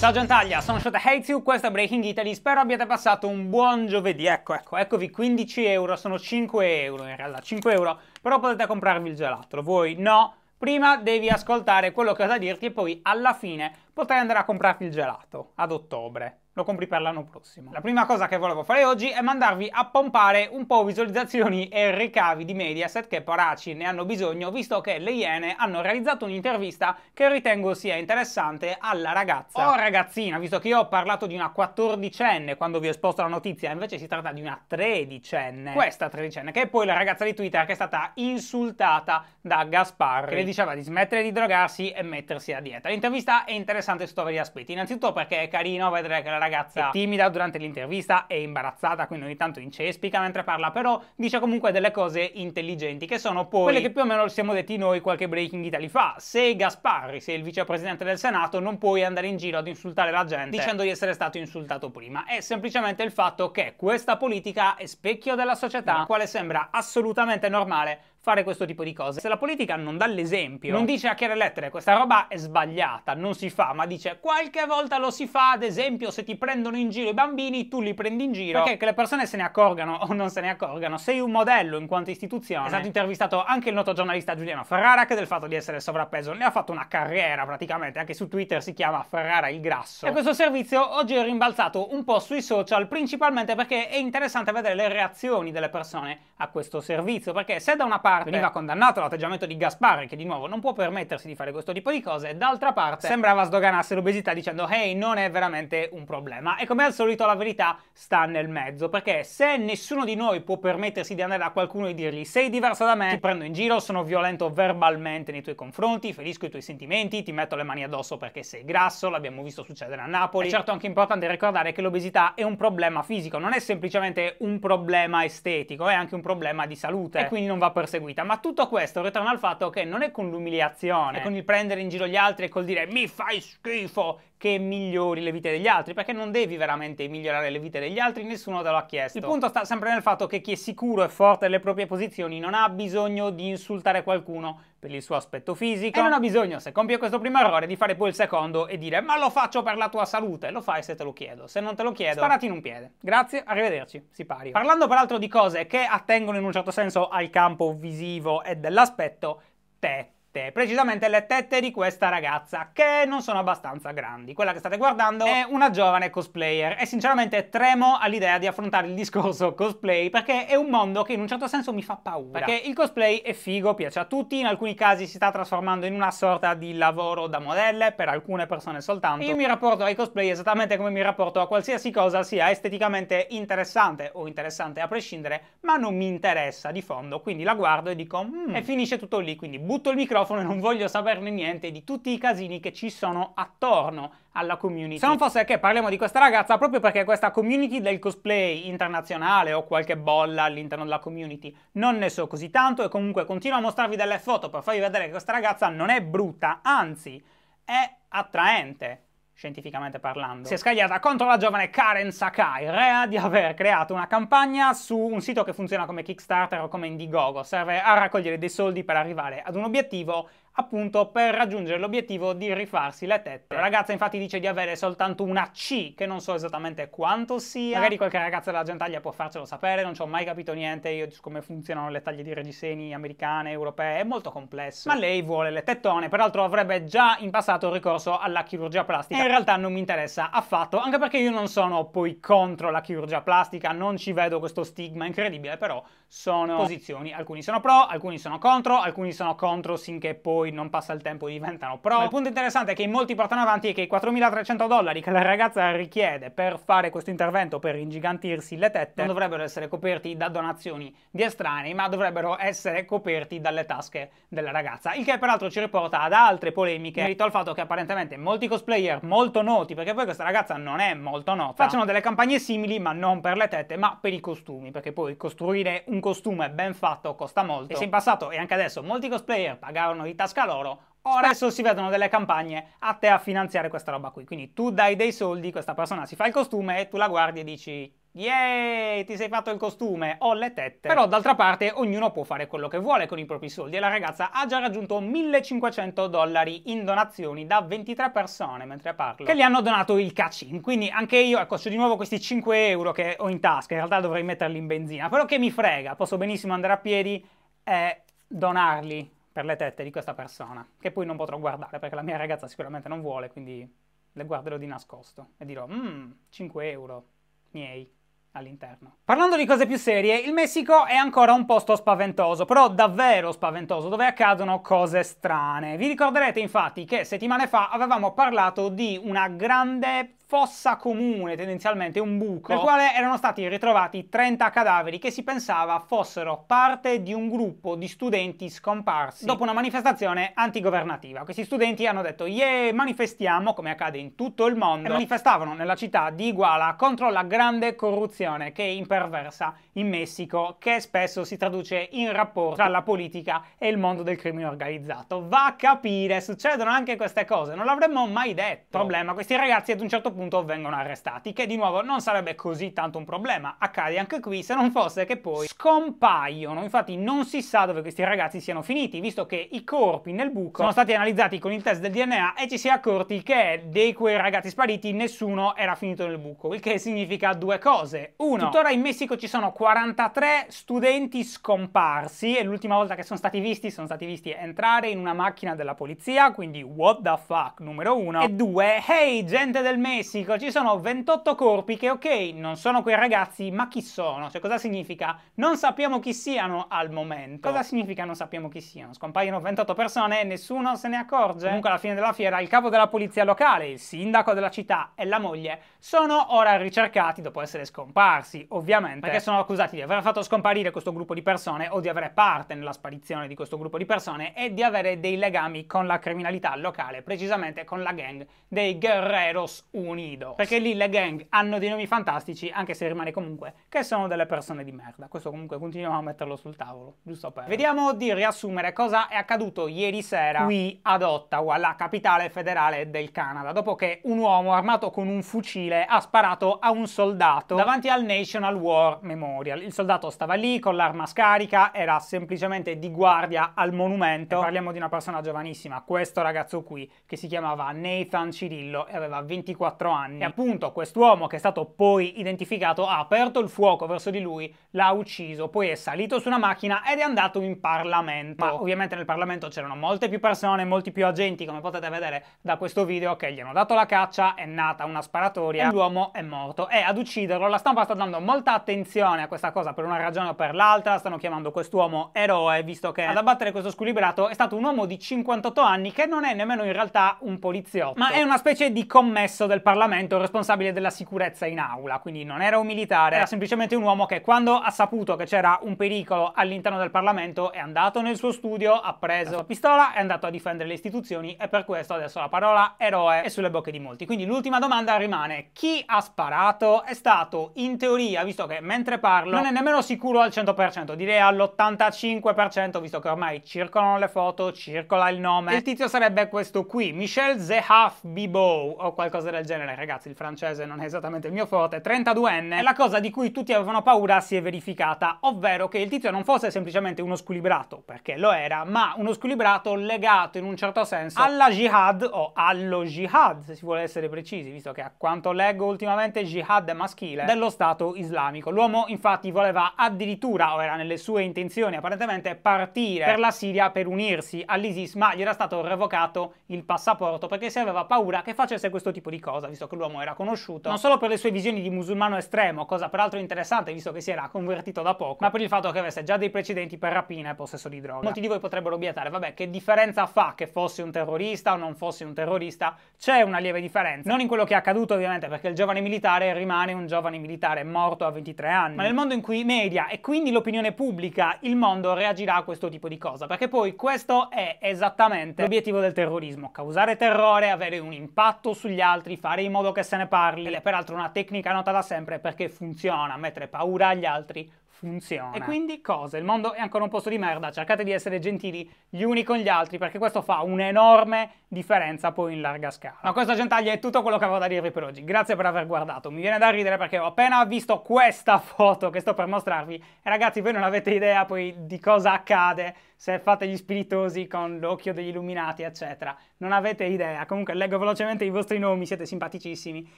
Ciao Giantaglia, sono Shota Hates questo è Breaking Italy, spero abbiate passato un buon giovedì, ecco, ecco, eccovi 15 euro, sono 5 euro in realtà, 5 euro, però potete comprarvi il gelato, voi no, prima devi ascoltare quello che ho da dirti e poi alla fine potrai andare a comprarti il gelato, ad ottobre lo compri per l'anno prossimo. La prima cosa che volevo fare oggi è mandarvi a pompare un po' visualizzazioni e ricavi di Mediaset che poraci ne hanno bisogno visto che le Iene hanno realizzato un'intervista che ritengo sia interessante alla ragazza o oh, ragazzina, visto che io ho parlato di una 14enne quando vi ho esposto la notizia, invece si tratta di una 13enne. Questa 13enne che è poi la ragazza di Twitter che è stata insultata da Gasparri che le diceva di smettere di drogarsi e mettersi a dieta. L'intervista è interessante sotto vari aspetti, innanzitutto perché è carino vedere che la ragazza ragazza è timida durante l'intervista, è imbarazzata, quindi ogni tanto incespica mentre parla, però dice comunque delle cose intelligenti, che sono poi quelle che più o meno ci siamo detti noi qualche Breaking Italy fa. Se Gasparri, sei il vicepresidente del Senato, non puoi andare in giro ad insultare la gente dicendo di essere stato insultato prima. È semplicemente il fatto che questa politica è specchio della società, esatto. quale sembra assolutamente normale fare questo tipo di cose. Se la politica non dà l'esempio, non dice a chiare lettere questa roba è sbagliata, non si fa, ma dice qualche volta lo si fa, ad esempio se ti prendono in giro i bambini, tu li prendi in giro, perché che le persone se ne accorgano o non se ne accorgano, sei un modello in quanto istituzione. È stato intervistato anche il noto giornalista Giuliano Ferrara che del fatto di essere sovrappeso ne ha fatto una carriera praticamente, anche su Twitter si chiama Ferrara il grasso. E questo servizio oggi è rimbalzato un po' sui social, principalmente perché è interessante vedere le reazioni delle persone a questo servizio, perché se da una parte parte veniva condannato l'atteggiamento di Gasparri, che di nuovo non può permettersi di fare questo tipo di cose, e d'altra parte sembrava sdoganasse l'obesità dicendo hey, non è veramente un problema. E come al solito la verità sta nel mezzo, perché se nessuno di noi può permettersi di andare da qualcuno e dirgli sei diversa da me, ti prendo in giro, sono violento verbalmente nei tuoi confronti, ferisco i tuoi sentimenti, ti metto le mani addosso perché sei grasso, l'abbiamo visto succedere a Napoli. È certo anche importante ricordare che l'obesità è un problema fisico, non è semplicemente un problema estetico, è anche un problema di salute e quindi non va perseguito conseguita. Ma tutto questo ritorna al fatto che non è con l'umiliazione, è con il prendere in giro gli altri e col dire mi fai schifo che migliori le vite degli altri, perché non devi veramente migliorare le vite degli altri, nessuno te lo ha chiesto. Il punto sta sempre nel fatto che chi è sicuro e forte delle proprie posizioni non ha bisogno di insultare qualcuno per il suo aspetto fisico e non ha bisogno, se compie questo primo errore, di fare poi il secondo e dire ma lo faccio per la tua salute, lo fai se te lo chiedo, se non te lo chiedo sparati in un piede. Grazie, arrivederci, si pari. Parlando peraltro di cose che attengono in un certo senso al campo visivo e dell'aspetto, te tette, precisamente le tette di questa ragazza che non sono abbastanza grandi. Quella che state guardando è una giovane cosplayer e sinceramente tremo all'idea di affrontare il discorso cosplay perché è un mondo che in un certo senso mi fa paura. Perché il cosplay è figo, piace a tutti, in alcuni casi si sta trasformando in una sorta di lavoro da modelle per alcune persone soltanto. Io mi rapporto ai cosplay esattamente come mi rapporto a qualsiasi cosa sia esteticamente interessante o interessante a prescindere, ma non mi interessa di fondo, quindi la guardo e dico mm", e finisce tutto lì, quindi butto il microfono microfono e non voglio saperne niente di tutti i casini che ci sono attorno alla community. Se non fosse che parliamo di questa ragazza proprio perché questa community del cosplay internazionale o qualche bolla all'interno della community non ne so così tanto e comunque continuo a mostrarvi delle foto per farvi vedere che questa ragazza non è brutta, anzi è attraente scientificamente parlando, si è scagliata contro la giovane Karen Sakai, rea di aver creato una campagna su un sito che funziona come Kickstarter o come Indiegogo, serve a raccogliere dei soldi per arrivare ad un obiettivo appunto per raggiungere l'obiettivo di rifarsi le tette. La ragazza infatti dice di avere soltanto una C, che non so esattamente quanto sia. Magari qualche ragazza della gentaglia può farcelo sapere, non ci ho mai capito niente io su come funzionano le taglie di reggiseni americane, europee, è molto complesso. Ma lei vuole le tettone, peraltro avrebbe già in passato ricorso alla chirurgia plastica. E in realtà non mi interessa affatto, anche perché io non sono poi contro la chirurgia plastica, non ci vedo questo stigma incredibile, però sono posizioni, alcuni sono pro, alcuni sono contro, alcuni sono contro sinché poi cui non passa il tempo diventano pro. Ma il punto interessante che molti portano avanti è che i 4.300 dollari che la ragazza richiede per fare questo intervento per ingigantirsi le tette non dovrebbero essere coperti da donazioni di estranei, ma dovrebbero essere coperti dalle tasche della ragazza. Il che peraltro ci riporta ad altre polemiche, merito al fatto che apparentemente molti cosplayer molto noti, perché poi questa ragazza non è molto nota, facciano delle campagne simili, ma non per le tette, ma per i costumi, perché poi costruire un costume ben fatto costa molto. E se in passato e anche adesso molti cosplayer pagavano di tassi tasca loro, adesso si vedono delle campagne a te a finanziare questa roba qui. Quindi tu dai dei soldi, questa persona si fa il costume e tu la guardi e dici Yeee, ti sei fatto il costume, ho le tette. Però d'altra parte ognuno può fare quello che vuole con i propri soldi e la ragazza ha già raggiunto 1500 dollari in donazioni da 23 persone mentre parlo che gli hanno donato il cacin. Quindi anche io, ecco, ho di nuovo questi 5 euro che ho in tasca, in realtà dovrei metterli in benzina, però che mi frega, posso benissimo andare a piedi e donarli per le tette di questa persona, che poi non potrò guardare perché la mia ragazza sicuramente non vuole, quindi le guarderò di nascosto e dirò, mmm, 5 euro, miei all'interno. Parlando di cose più serie, il Messico è ancora un posto spaventoso, però davvero spaventoso, dove accadono cose strane. Vi ricorderete infatti che settimane fa avevamo parlato di una grande fossa comune, tendenzialmente un buco, nel quale erano stati ritrovati 30 cadaveri che si pensava fossero parte di un gruppo di studenti scomparsi dopo una manifestazione antigovernativa. Questi studenti hanno detto yeah, manifestiamo, come accade in tutto il mondo, e manifestavano nella città di Iguala contro la grande corruzione che è imperversa in Messico, che spesso si traduce in rapporto tra la politica e il mondo del crimine organizzato. Va a capire, succedono anche queste cose, non l'avremmo mai detto. Problema, questi ragazzi ad un certo punto punto vengono arrestati, che di nuovo non sarebbe così tanto un problema, accade anche qui se non fosse che poi scompaiono, infatti non si sa dove questi ragazzi siano finiti, visto che i corpi nel buco sono stati analizzati con il test del DNA e ci si è accorti che dei quei ragazzi spariti nessuno era finito nel buco, il che significa due cose. Uno, tuttora in Messico ci sono 43 studenti scomparsi e l'ultima volta che sono stati visti sono stati visti entrare in una macchina della polizia, quindi what the fuck numero uno. E due, hey gente del Messico, Sickle ci sono 28 corpi che, ok, non sono quei ragazzi, ma chi sono? Cioè, cosa significa? Non sappiamo chi siano al momento. Cosa significa non sappiamo chi siano? Scompaiono 28 persone e nessuno se ne accorge. Comunque, alla fine della fiera, il capo della polizia locale, il sindaco della città e la moglie sono ora ricercati dopo essere scomparsi, ovviamente, perché sono accusati di aver fatto scomparire questo gruppo di persone o di avere parte nella sparizione di questo gruppo di persone e di avere dei legami con la criminalità locale, precisamente con la gang dei Guerreros Unidos. Unido, perché lì le gang hanno dei nomi fantastici, anche se rimane comunque che sono delle persone di merda. Questo comunque continuiamo a metterlo sul tavolo, giusto per... Vediamo di riassumere cosa è accaduto ieri sera qui ad Ottawa, la capitale federale del Canada, dopo che un uomo armato con un fucile ha sparato a un soldato davanti al National War Memorial. Il soldato stava lì con l'arma scarica, era semplicemente di guardia al monumento. E parliamo di una persona giovanissima, questo ragazzo qui, che si chiamava Nathan Cirillo e aveva 24 24 anni. E appunto quest'uomo che è stato poi identificato ha aperto il fuoco verso di lui, l'ha ucciso, poi è salito su una macchina ed è andato in Parlamento. Ma ovviamente nel Parlamento c'erano molte più persone, molti più agenti, come potete vedere da questo video, che gli hanno dato la caccia, è nata una sparatoria, e l'uomo è morto. E ad ucciderlo la stampa sta dando molta attenzione a questa cosa per una ragione o per l'altra, stanno chiamando quest'uomo eroe, visto che ad abbattere questo squilibrato è stato un uomo di 58 anni che non è nemmeno in realtà un poliziotto, ma è una specie di commesso del Parlamento Parlamento responsabile della sicurezza in aula, quindi non era un militare, era semplicemente un uomo che quando ha saputo che c'era un pericolo all'interno del Parlamento è andato nel suo studio, ha preso la pistola, è andato a difendere le istituzioni e per questo adesso la parola eroe è sulle bocche di molti. Quindi l'ultima domanda rimane, chi ha sparato è stato in teoria, visto che mentre parlo non è nemmeno sicuro al 100%, direi all'85% visto che ormai circolano le foto, circola il nome. Il tizio sarebbe questo qui, Michel Zehaf Bibou o qualcosa del genere genere, ragazzi, il francese non è esattamente il mio forte, 32enne, e la cosa di cui tutti avevano paura si è verificata, ovvero che il tizio non fosse semplicemente uno squilibrato, perché lo era, ma uno squilibrato legato in un certo senso alla jihad o allo jihad, se si vuole essere precisi, visto che a quanto leggo ultimamente jihad è maschile, dello Stato islamico. L'uomo infatti voleva addirittura, o era nelle sue intenzioni apparentemente, partire per la Siria per unirsi all'ISIS, ma gli era stato revocato il passaporto perché si aveva paura che facesse questo tipo di cosa visto che l'uomo era conosciuto non solo per le sue visioni di musulmano estremo, cosa peraltro interessante visto che si era convertito da poco, ma per il fatto che avesse già dei precedenti per rapina e possesso di droga. Molti di voi potrebbero obiettare, vabbè, che differenza fa che fossi un terrorista o non fossi un terrorista? C'è una lieve differenza. Non in quello che è accaduto, ovviamente, perché il giovane militare rimane un giovane militare morto a 23 anni, ma nel mondo in cui i media e quindi l'opinione pubblica, il mondo reagirà a questo tipo di cosa, perché poi questo è esattamente l'obiettivo del terrorismo, causare terrore, avere un impatto sugli altri, fare fare in modo che se ne parli. Ed è peraltro una tecnica nota da sempre perché funziona, mettere paura agli altri funziona. E quindi cosa? Il mondo è ancora un posto di merda, cercate di essere gentili gli uni con gli altri perché questo fa un'enorme differenza poi in larga scala. Ma questo gentaglia è tutto quello che avevo da dirvi per oggi, grazie per aver guardato, mi viene da ridere perché ho appena visto questa foto che sto per mostrarvi e ragazzi voi non avete idea poi di cosa accade se fate gli spiritosi con l'occhio degli illuminati, eccetera. Non avete idea. Comunque leggo velocemente i vostri nomi, siete simpaticissimi.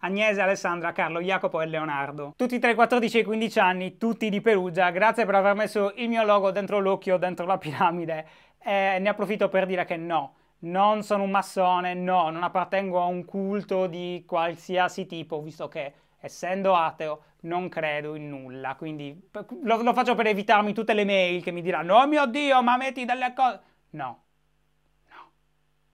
Agnese, Alessandra, Carlo, Jacopo e Leonardo. Tutti tra i 14 e i 15 anni, tutti di Perugia. Grazie per aver messo il mio logo dentro l'occhio, dentro la piramide. E ne approfitto per dire che no. Non sono un massone, no, non appartengo a un culto di qualsiasi tipo, visto che essendo ateo, non credo in nulla, quindi lo, lo faccio per evitarmi tutte le mail che mi diranno, oh mio Dio, ma metti delle cose... No,